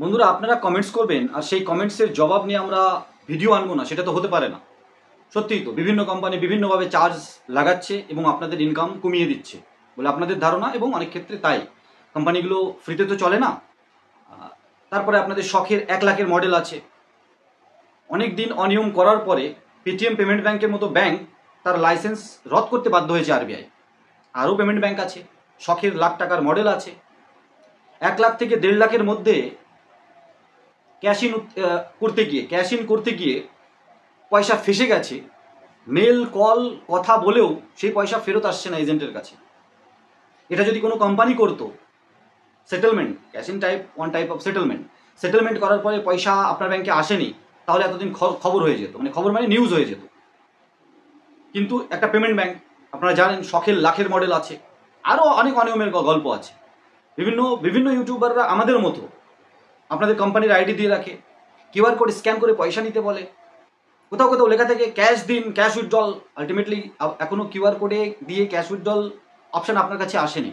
বন্ধুরা আপনারা কমেন্টস করবেন আর সেই কমেন্টসের জবাব নিয়ে আমরা ভিডিও আনবো না সেটা তো হতে পারে না সত্যিই তো বিভিন্ন কোম্পানি বিভিন্নভাবে চার্জ লাগাচ্ছে এবং আপনাদের ইনকাম কমিয়ে দিচ্ছে বলে আপনাদের ধারণা এবং অনেক ক্ষেত্রে তাই কোম্পানিগুলো ফ্রিতে তো চলে না তারপরে আপনাদের শখের এক লাখের মডেল আছে অনেক দিন অনিয়ম করার পরে পেটিএম পেমেন্ট ব্যাংকের মতো ব্যাংক তার লাইসেন্স রদ করতে বাধ্য হয়েছে আরবিআই আরও পেমেন্ট ব্যাংক আছে শখের লাখ টাকার মডেল আছে এক লাখ থেকে দেড় লাখের মধ্যে ক্যাশ ইন করতে গিয়ে ক্যাশ ইন করতে গিয়ে পয়সা ফেসে গেছে মেল কল কথা বলেও সেই পয়সা ফেরত আসছে না এজেন্টের কাছে এটা যদি কোনো কোম্পানি করতো settlement cash in type one type of settlement settlement করার পরে পয়সা আপনার ব্যাংকে আসেনি তাহলে এতদিন খবর হয়ে যেত মানে খবর মানে নিউজ হয়ে যেত কিন্তু একটা পেমেন্ট ব্যাংক আপনারা জানেন শখের লাখের মডেল আছে আরও অনেক অনিয়মের গল্প আছে বিভিন্ন বিভিন্ন ইউটিউবাররা আমাদের মতো আপনাদের কোম্পানির আইডি দিয়ে রাখে কিউআর কোড স্ক্যান করে পয়সা নিতে বলে কোথাও কোথাও লেখা থাকে ক্যাশ দিন ক্যাশ উইথড্রল আলটিমেটলি এখনও কিউআর কোডে দিয়ে ক্যাশ উইথড্রল অপশান আপনার কাছে আসেনি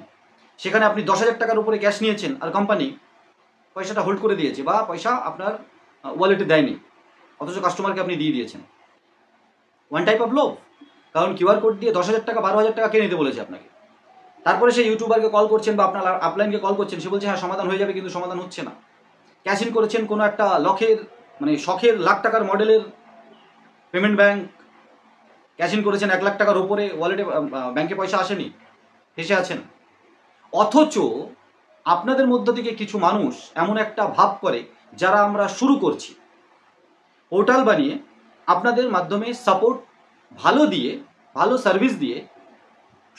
সেখানে আপনি দশ হাজার টাকার উপরে ক্যাশ নিয়েছেন আর কোম্পানি পয়সাটা হোল্ড করে দিয়েছে বা পয়সা আপনার ওয়ালেটে দেয়নি অথচ কাস্টমারকে আপনি দিয়ে দিয়েছেন ওয়ান টাইপ অফ লোভ কারণ কিউআর কোড দিয়ে দশ হাজার টাকা বারো হাজার টাকা কে নিতে বলেছে আপনাকে তারপরে সেই ইউটিউবারকে কল করছেন বা আপনার আপলাইনকে কল করছেন সে বলছে হ্যাঁ সমাধান হয়ে যাবে কিন্তু সমাধান হচ্ছে না ক্যাশ ইন করেছেন কোনো একটা লখের মানে শখের লাখ টাকার মডেলের পেমেন্ট ব্যাংক ক্যাশ ইন করেছেন এক লাখ টাকার ওপরে ওয়ালেটে ব্যাংকে পয়সা আসেনি হেসে আছেন অথচ আপনাদের মধ্য থেকে কিছু মানুষ এমন একটা ভাব করে যারা আমরা শুরু করছি পোর্টাল বানিয়ে আপনাদের মাধ্যমে সাপোর্ট ভালো দিয়ে ভালো সার্ভিস দিয়ে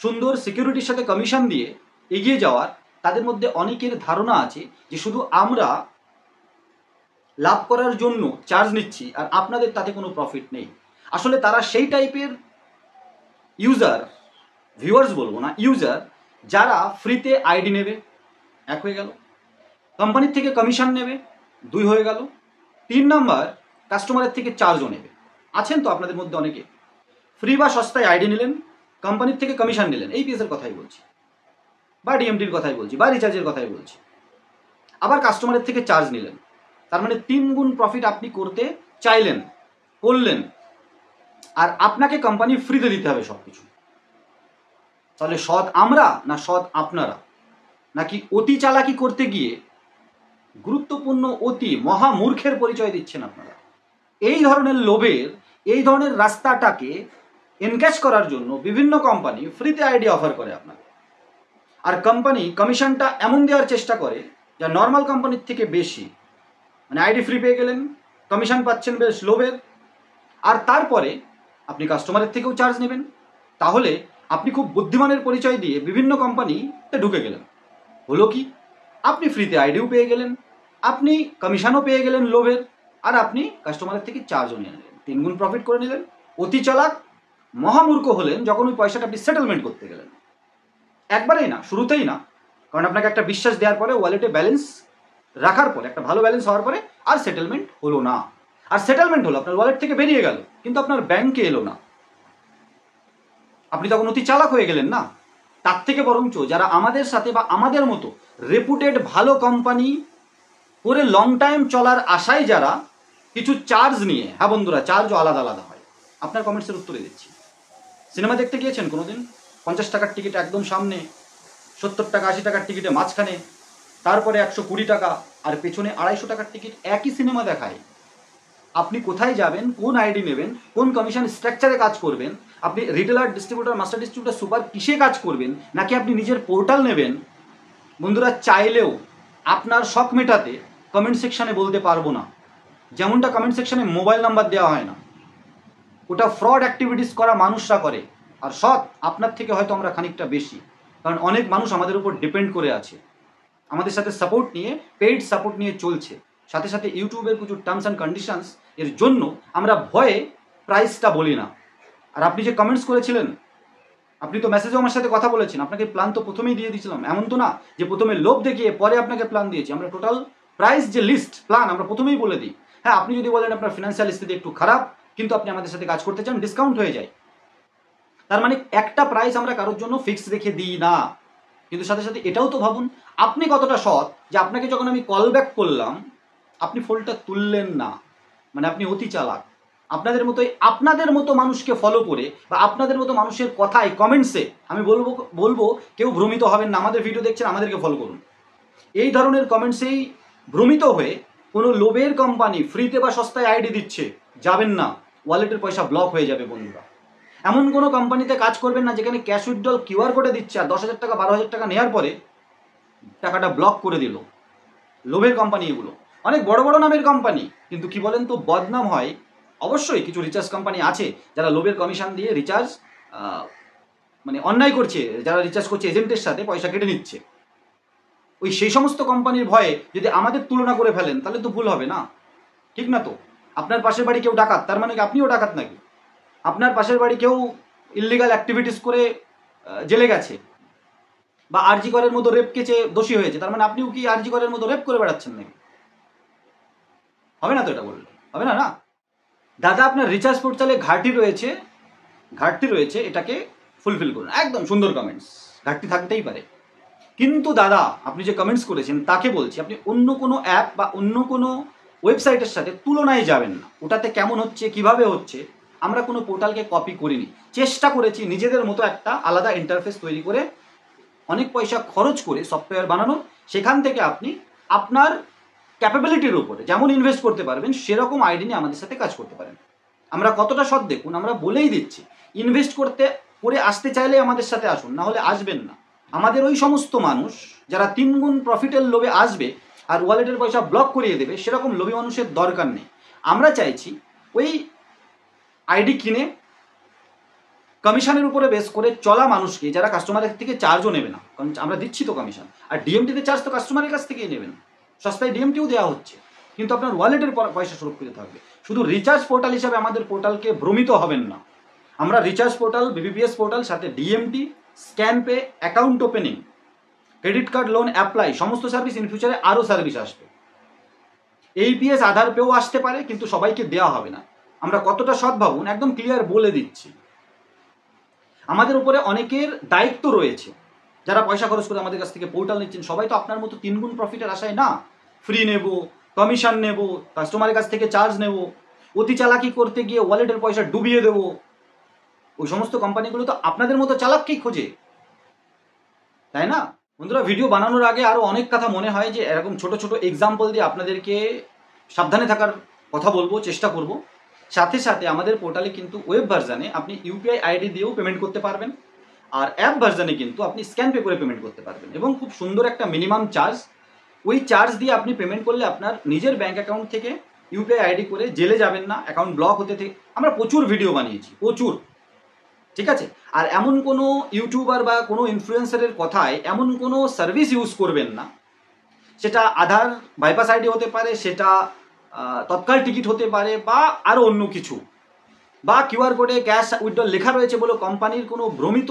সুন্দর সিকিউরিটির সাথে কমিশন দিয়ে এগিয়ে যাওয়ার তাদের মধ্যে অনেকের ধারণা আছে যে শুধু আমরা লাভ করার জন্য চার্জ নিচ্ছি আর আপনাদের তাতে কোনো প্রফিট নেই আসলে তারা সেই টাইপের ইউজার ভিউয়ার্স বলবো না ইউজার যারা ফ্রিতে আইডি নেবে এক হয়ে গেল কোম্পানির থেকে কমিশন নেবে দুই হয়ে গেল তিন নাম্বার কাস্টমারের থেকে চার্জও নেবে আছেন তো আপনাদের মধ্যে অনেকে ফ্রি বা সস্তায় আইডি নিলেন কোম্পানির থেকে কমিশন নিলেন এই পিএসের কথাই বলছি বা ডিএমডির কথাই বলছি বা রিচার্জের কথাই বলছি আবার কাস্টমারের থেকে চার্জ নিলেন তার মানে তিন গুণ প্রফিট আপনি করতে চাইলেন করলেন আর আপনাকে কোম্পানি ফ্রিতে দিতে হবে সব কিছু তাহলে সৎ আমরা না সৎ আপনারা নাকি অতি চালাকি করতে গিয়ে গুরুত্বপূর্ণ অতি মহামূর্খের পরিচয় দিচ্ছেন আপনারা এই ধরনের লোভের এই ধরনের রাস্তাটাকে এনক্যাচ করার জন্য বিভিন্ন কোম্পানি ফ্রিতে আইডিয়া অফার করে আপনাকে আর কোম্পানি কমিশনটা এমন দেওয়ার চেষ্টা করে যা নর্মাল কোম্পানির থেকে বেশি মানে আইডি ফ্রি পেয়ে গেলেন কমিশন পাচ্ছেন বেশ লোভের আর তারপরে আপনি কাস্টমারের থেকেও চার্জ নেবেন তাহলে আপনি খুব বুদ্ধিমানের পরিচয় দিয়ে বিভিন্ন কোম্পানিতে ঢুকে গেলেন হলো কি আপনি ফ্রিতে আইডিও পেয়ে গেলেন আপনি কমিশনও পেয়ে গেলেন লোভের আর আপনি কাস্টমারের থেকে চার্জও নিয়ে নিলেন তিনগুণ প্রফিট করে নিলেন অতি চালাক মহামূর্খ হলেন যখন ওই পয়সাটা আপনি সেটেলমেন্ট করতে গেলেন একবারেই না শুরুতেই না কারণ আপনাকে একটা বিশ্বাস দেওয়ার পরে ওয়ালেটে ব্যালেন্স রাখার পরে একটা ভালো ব্যালেন্স হওয়ার পরে আর সেটেলমেন্ট হলো না আর সেটেলমেন্ট হলো আপনার ওয়ালেট থেকে বেরিয়ে গেল কিন্তু আপনার ব্যাংকে এলো না আপনি তখন অতি চালাক হয়ে গেলেন না তার থেকে বরঞ্চ যারা আমাদের সাথে বা আমাদের মতো রেপুটেড ভালো কোম্পানি করে লং টাইম চলার আশায় যারা কিছু চার্জ নিয়ে হ্যাঁ বন্ধুরা চার্জও আলাদা আলাদা হয় আপনার কমেন্টসের উত্তরে দিচ্ছি সিনেমা দেখতে গিয়েছেন কোনোদিন পঞ্চাশ টাকার টিকিট একদম সামনে সত্তর টাকা আশি টাকার টিকিটে মাঝখানে তারপরে একশো কুড়ি টাকা আর পেছনে আড়াইশো টাকার টিকিট একই সিনেমা দেখায় আপনি কোথায় যাবেন কোন আইডি নেবেন কোন কমিশন স্ট্রাকচারে কাজ করবেন আপনি retailer distributor master distributor super কিসে কাজ করবেন নাকি আপনি নিজের পোর্টাল নেবেন বন্ধুরা চাইলেও আপনার শখ মেটাতে কমেন্ট সেকশানে বলতে পারবো না যেমনটা কমেন্ট সেকশানে মোবাইল নাম্বার দেওয়া হয় না ওটা ফ্রড অ্যাক্টিভিটিস করা মানুষরা করে আর সৎ আপনার থেকে হয়তো আমরা খানিকটা বেশি কারণ অনেক মানুষ আমাদের উপর ডিপেন্ড করে আছে আমাদের সাথে সাপোর্ট নিয়ে পেইড সাপোর্ট নিয়ে চলছে সাথে সাথে ইউটিউবের কিছু টার্মস অ্যান্ড কন্ডিশনস এর জন্য আমরা ভয়ে প্রাইসটা বলি না আর আপনি যে কমেন্টস করেছিলেন আপনি তো মেসেজও আমার সাথে কথা বলেছেন আপনাকে প্ল্যান তো প্রথমেই দিয়ে দিয়েছিলাম এমন তো না যে প্রথমে লোভ দেখিয়ে পরে আপনাকে প্ল্যান দিয়েছি আমরা টোটাল প্রাইস যে লিস্ট প্ল্যান আমরা প্রথমেই বলে দিই হ্যাঁ আপনি যদি বলেন আপনার ফিনান্সিয়াল স্থিতি একটু খারাপ কিন্তু আপনি আমাদের সাথে কাজ করতে চান ডিসকাউন্ট হয়ে যায় তার মানে একটা প্রাইস আমরা কারোর জন্য ফিক্স রেখে দিই না কিন্তু সাথে সাথে এটাও তো ভাবুন আপনি কতটা সৎ যে আপনাকে যখন আমি কল ব্যাক করলাম আপনি ফোনটা তুললেন না মানে আপনি অতি চালাক আপনাদের মতোই আপনাদের মতো মানুষকে ফলো করে বা আপনাদের মতো মানুষের কথায় কমেন্টসে আমি বলবো বলবো কেউ ভ্রমিত হবেন না আমাদের ভিডিও দেখছেন আমাদেরকে ফলো করুন এই ধরনের কমেন্টসেই ভ্রমিত হয়ে কোনো লোভের কোম্পানি ফ্রিতে বা সস্তায় আইডি দিচ্ছে যাবেন না ওয়ালেটের পয়সা ব্লক হয়ে যাবে বন্ধুরা এমন কোনো কোম্পানিতে কাজ করবেন না যেখানে ক্যাশ উইথড্রল কিউআর কোডে দিচ্ছে আর দশ হাজার টাকা বারো হাজার টাকা নেওয়ার পরে টাকাটা ব্লক করে দিল লোভের কোম্পানি এগুলো অনেক বড় বড় নামের কোম্পানি কিন্তু কি বলেন তো বদনাম হয় অবশ্যই কিছু রিচার্জ কোম্পানি আছে যারা লোভের কমিশন দিয়ে রিচার্জ মানে অন্যায় করছে যারা রিচার্জ করছে এজেন্টের সাথে পয়সা কেটে নিচ্ছে ওই সেই সমস্ত কোম্পানির ভয়ে যদি আমাদের তুলনা করে ফেলেন তাহলে তো ভুল হবে না ঠিক না তো আপনার পাশের বাড়ি কেউ ডাকাত তার মানে কি আপনিও ডাকাত নাকি আপনার পাশের বাড়ি কেউ ইলিগাল অ্যাক্টিভিটিস করে জেলে গেছে বা আরজি করের মতো রেপ কেচে দোষী হয়েছে তার মানে আপনিও কি আরজি করের মতো রেপ করে বেড়াচ্ছেন নাকি হবে না তো এটা বললে হবে না না দাদা আপনার রিচার্জ পোর্টালে ঘাটি রয়েছে ঘাটতি রয়েছে এটাকে ফুলফিল করুন একদম সুন্দর কমেন্টস ঘাটতি থাকতেই পারে কিন্তু দাদা আপনি যে কমেন্টস করেছেন তাকে বলছি আপনি অন্য কোনো অ্যাপ বা অন্য কোনো ওয়েবসাইটের সাথে তুলনায় যাবেন না ওটাতে কেমন হচ্ছে কিভাবে হচ্ছে আমরা কোনো পোর্টালকে কপি করিনি চেষ্টা করেছি নিজেদের মতো একটা আলাদা ইন্টারফেস তৈরি করে অনেক পয়সা খরচ করে সফটওয়্যার বানানোর সেখান থেকে আপনি আপনার ক্যাপাবিলিটির উপরে যেমন ইনভেস্ট করতে পারবেন সেরকম আইডি নিয়ে আমাদের সাথে কাজ করতে পারেন আমরা কতটা সৎ দেখুন আমরা বলেই দিচ্ছি ইনভেস্ট করতে করে আসতে চাইলে আমাদের সাথে আসুন না হলে আসবেন না আমাদের ওই সমস্ত মানুষ যারা তিনগুণ প্রফিটের লোভে আসবে আর ওয়ালেটের পয়সা ব্লক করিয়ে দেবে সেরকম লোভী মানুষের দরকার নেই আমরা চাইছি ওই আইডি কিনে কমিশনের উপরে বেশ করে চলা মানুষকে যারা কাস্টমারের থেকে চার্জও নেবে না কারণ আমরা দিচ্ছি তো কমিশন আর ডিএমটিতে চার্জ তো কাস্টমারের কাছ থেকেই নেবেন সস্তায় ডিএমটিও দেওয়া হচ্ছে কিন্তু আপনার ওয়ালেটের পয়সা সুরক্ষিত থাকবে শুধু রিচার্জ পোর্টাল হিসাবে আমাদের পোর্টালকে ভ্রমিত হবেন না আমরা রিচার্জ পোর্টাল বিবিপিএস পোর্টাল সাথে DMT scan pay account opening credit card loan apply সমস্ত সার্ভিস ইন ফিউচারে আরও সার্ভিস আসবে এইপিএস আধার পেও আসতে পারে কিন্তু সবাইকে দেওয়া হবে না আমরা কতটা সৎ ভাবুন একদম ক্লিয়ার বলে দিচ্ছি আমাদের উপরে অনেকের দায়িত্ব রয়েছে যারা পয়সা খরচ করে আমাদের কাছ থেকে পোর্টাল নিচ্ছেন সবাই তো আপনার মতো তিনগুণ প্রফিটের আশায় না ফ্রি নেব কমিশন নেব কাস্টমারের কাছ থেকে চার্জ নেব অতি চালাকি করতে গিয়ে ওয়ালেটের পয়সা ডুবিয়ে দেব ওই সমস্ত কোম্পানিগুলো তো আপনাদের মতো চালাককেই খোঁজে তাই না বন্ধুরা ভিডিও বানানোর আগে আরও অনেক কথা মনে হয় যে এরকম ছোট ছোট এক্সাম্পল দিয়ে আপনাদেরকে সাবধানে থাকার কথা বলবো চেষ্টা করব সাথে সাথে আমাদের পোর্টালে কিন্তু ওয়েব ভার্জানে আপনি ইউপিআই আইডি দিয়েও পেমেন্ট করতে পারবেন আর অ্যাপ ভার্জানে কিন্তু আপনি স্ক্যান পে করে পেমেন্ট করতে পারবেন এবং খুব সুন্দর একটা মিনিমাম চার্জ ওই চার্জ দিয়ে আপনি পেমেন্ট করলে আপনার নিজের ব্যাঙ্ক অ্যাকাউন্ট থেকে ইউপিআই আইডি করে জেলে যাবেন না অ্যাকাউন্ট ব্লক হতে থেকে আমরা প্রচুর ভিডিও বানিয়েছি প্রচুর ঠিক আছে আর এমন কোনো ইউটিউবার বা কোনো ইনফ্লুয়েন্সারের কথায় এমন কোনো সার্ভিস ইউজ করবেন না সেটা আধার বাইপাস আইডি হতে পারে সেটা তৎকাল টিকিট হতে পারে বা আরও অন্য কিছু বা কিউআর কোডে ক্যাশ উইথড্রল লেখা রয়েছে বলে কোম্পানির কোনো ভ্রমিত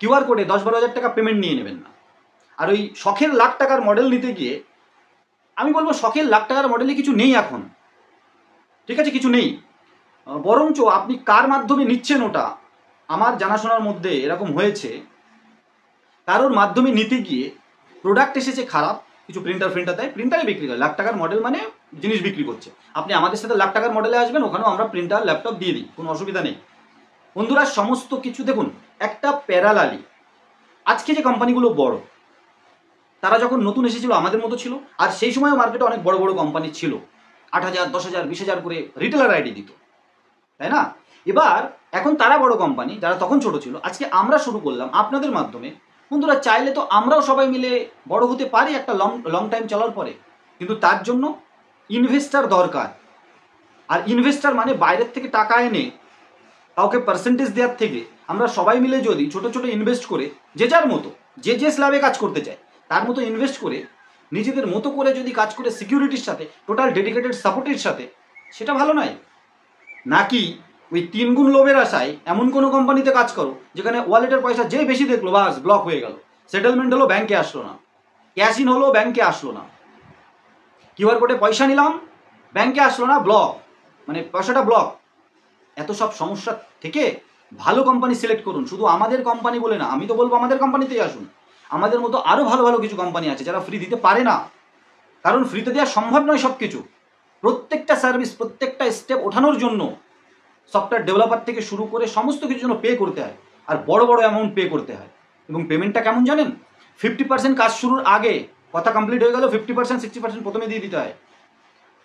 কিউআর কোডে দশ বারো হাজার টাকা পেমেন্ট নিয়ে নেবেন না আর ওই শখের লাখ টাকার মডেল নিতে গিয়ে আমি বলবো শখের লাখ টাকার মডেলে কিছু নেই এখন ঠিক আছে কিছু নেই বরঞ্চ আপনি কার মাধ্যমে নিচ্ছেন ওটা আমার জানাশোনার মধ্যে এরকম হয়েছে কারোর মাধ্যমে নিতে গিয়ে প্রোডাক্ট এসেছে খারাপ কিছু প্রিন্টার ফ্রিন্টার দেয় প্রিন্টারে বিক্রি করে লাখ টাকার মডেল মানে জিনিস বিক্রি করছে আপনি আমাদের সাথে লাখ টাকার মডেলে আসবেন ওখানেও আমরা প্রিন্টার ল্যাপটপ দিয়ে দিই কোনো অসুবিধা নেই বন্ধুরা সমস্ত কিছু দেখুন একটা প্যারালালি আজকে যে কোম্পানিগুলো বড় তারা যখন নতুন এসেছিল আমাদের মতো ছিল আর সেই সময় মার্কেটে অনেক বড় বড় কোম্পানি ছিল আট হাজার দশ হাজার বিশ হাজার করে রিটেলার আইডি দিত তাই না এবার এখন তারা বড় কোম্পানি যারা তখন ছোট ছিল আজকে আমরা শুরু করলাম আপনাদের মাধ্যমে বন্ধুরা চাইলে তো আমরাও সবাই মিলে বড় হতে পারি একটা লং লং টাইম চলার পরে কিন্তু তার জন্য ইনভেস্টার দরকার আর ইনভেস্টার মানে বাইরের থেকে টাকা এনে কাউকে পার্সেন্টেজ দেওয়ার থেকে আমরা সবাই মিলে যদি ছোট ছোট ইনভেস্ট করে যে যার মতো যে যে স্ল্যাবে কাজ করতে চায় তার মতো ইনভেস্ট করে নিজেদের মতো করে যদি কাজ করে সিকিউরিটির সাথে টোটাল ডেডিকেটেড সাপোর্টের সাথে সেটা ভালো নয় নাকি ওই তিনগুণ লোভের আশায় এমন কোনো কোম্পানিতে কাজ করো যেখানে ওয়ালেটের পয়সা যে বেশি দেখলো বাস ব্লক হয়ে গেল সেটেলমেন্ট হলো ব্যাংকে আসলো না ক্যাশ ইন হলো ব্যাংকে আসলো না কিউআর কোডে পয়সা নিলাম ব্যাংকে আসলো না ব্লক মানে পয়সাটা ব্লক এত সব সমস্যা থেকে ভালো কোম্পানি সিলেক্ট করুন শুধু আমাদের কোম্পানি বলে না আমি তো বলবো আমাদের কোম্পানিতেই আসুন আমাদের মতো আরও ভালো ভালো কিছু কোম্পানি আছে যারা ফ্রি দিতে পারে না কারণ ফ্রিতে দেওয়া সম্ভব নয় সব কিছু প্রত্যেকটা সার্ভিস প্রত্যেকটা স্টেপ ওঠানোর জন্য সফটওয়্যার ডেভেলপার থেকে শুরু করে সমস্ত কিছুর জন্য পে করতে হয় আর বড় বড় অ্যামাউন্ট পে করতে হয় এবং পেমেন্টটা কেমন জানেন ফিফটি পার্সেন্ট কাজ শুরুর আগে কথা কমপ্লিট হয়ে গেল ফিফটি পার্সেন্ট সিক্সটি পার্সেন্ট প্রথমে দিয়ে দিতে হয়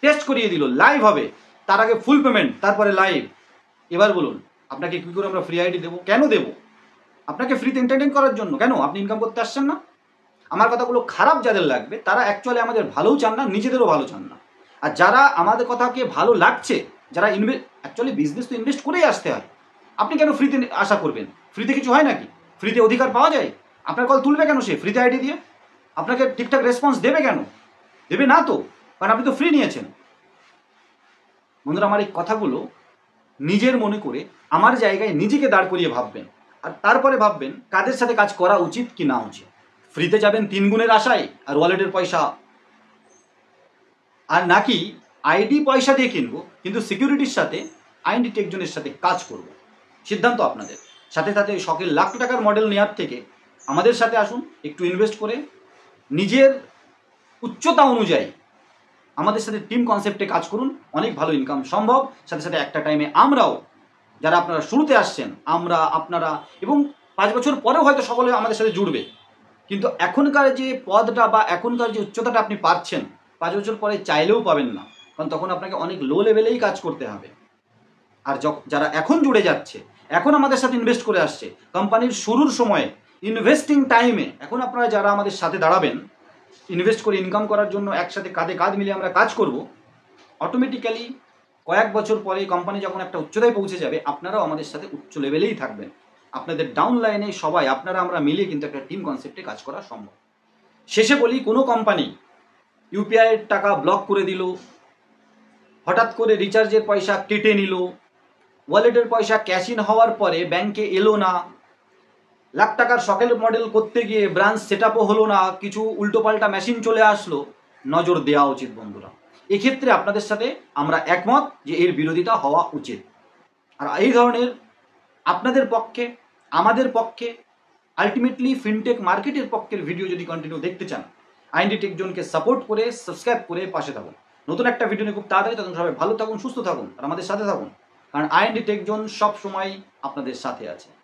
টেস্ট করিয়ে দিল লাইভ হবে তার আগে ফুল পেমেন্ট তারপরে লাইভ এবার বলুন আপনাকে কী করে আমরা ফ্রি আইডি দেবো কেন দেবো আপনাকে ফ্রিতে এন্টারটেন করার জন্য কেন আপনি ইনকাম করতে আসছেন না আমার কথাগুলো খারাপ যাদের লাগবে তারা অ্যাকচুয়ালি আমাদের ভালোও চান না নিজেদেরও ভালো চান না আর যারা আমাদের কথাকে ভালো লাগছে যারা ইনভেস্ট অ্যাকচুয়ালি বিজনেস তো ইনভেস্ট করেই আসতে হয় আপনি কেন ফ্রিতে আশা করবেন ফ্রিতে কিছু হয় নাকি ফ্রিতে অধিকার পাওয়া যায় আপনার কল তুলবে কেন সে ফ্রিতে আইডি দিয়ে আপনাকে ঠিকঠাক রেসপন্স দেবে কেন দেবে না তো কারণ আপনি তো ফ্রি নিয়েছেন বন্ধুরা আমার এই কথাগুলো নিজের মনে করে আমার জায়গায় নিজেকে দাঁড় করিয়ে ভাববেন আর তারপরে ভাববেন কাদের সাথে কাজ করা উচিত কি না উচিত ফ্রিতে যাবেন তিন গুণের আশায় আর ওয়ালেটের পয়সা আর নাকি আইডি পয়সা দিয়ে কিনবো কিন্তু সিকিউরিটির সাথে আইনডি টেকজনের সাথে কাজ করব সিদ্ধান্ত আপনাদের সাথে সাথে শখের লাখ টাকার মডেল নেওয়ার থেকে আমাদের সাথে আসুন একটু ইনভেস্ট করে নিজের উচ্চতা অনুযায়ী আমাদের সাথে টিম কনসেপ্টে কাজ করুন অনেক ভালো ইনকাম সম্ভব সাথে সাথে একটা টাইমে আমরাও যারা আপনারা শুরুতে আসছেন আমরা আপনারা এবং পাঁচ বছর পরেও হয়তো সকলে আমাদের সাথে জুড়বে কিন্তু এখনকার যে পদটা বা এখনকার যে উচ্চতাটা আপনি পাচ্ছেন পাঁচ বছর পরে চাইলেও পাবেন না কারণ তখন আপনাকে অনেক লো লেভেলেই কাজ করতে হবে আর যারা এখন জুড়ে যাচ্ছে এখন আমাদের সাথে ইনভেস্ট করে আসছে কোম্পানির শুরুর সময়ে ইনভেস্টিং টাইমে এখন আপনারা যারা আমাদের সাথে দাঁড়াবেন ইনভেস্ট করে ইনকাম করার জন্য একসাথে কাঁধে কাঁধ মিলে আমরা কাজ করব অটোমেটিক্যালি কয়েক বছর পরে কোম্পানি যখন একটা উচ্চতায় পৌঁছে যাবে আপনারাও আমাদের সাথে উচ্চ লেভেলেই থাকবেন আপনাদের ডাউন লাইনে সবাই আপনারা আমরা মিলে কিন্তু একটা টিম কনসেপ্টে কাজ করা সম্ভব শেষে বলি কোনো কোম্পানি এর টাকা ব্লক করে দিল হঠাৎ করে রিচার্জের পয়সা কেটে নিল ওয়ালেটের পয়সা ক্যাশ ইন হওয়ার পরে ব্যাংকে এলো না লাখ টাকার সকেল মডেল করতে গিয়ে ব্রাঞ্চ সেট আপও হলো না কিছু উল্টোপাল্টা মেশিন চলে আসলো নজর দেওয়া উচিত বন্ধুরা এক্ষেত্রে আপনাদের সাথে আমরা একমত যে এর বিরোধিতা হওয়া উচিত আর এই ধরনের আপনাদের পক্ষে আমাদের পক্ষে আলটিমেটলি ফিনটেক মার্কেটের পক্ষের ভিডিও যদি কন্টিনিউ দেখতে চান আইনডি টেকজনকে সাপোর্ট করে সাবস্ক্রাইব করে পাশে থাকুন নতুন একটা ভিডিও নিয়ে খুব তাড়াতাড়ি তখন সবাই ভালো থাকুন সুস্থ থাকুন আর আমাদের সাথে থাকুন কারণ আইনডি টেকজন সব সময় আপনাদের সাথে আছে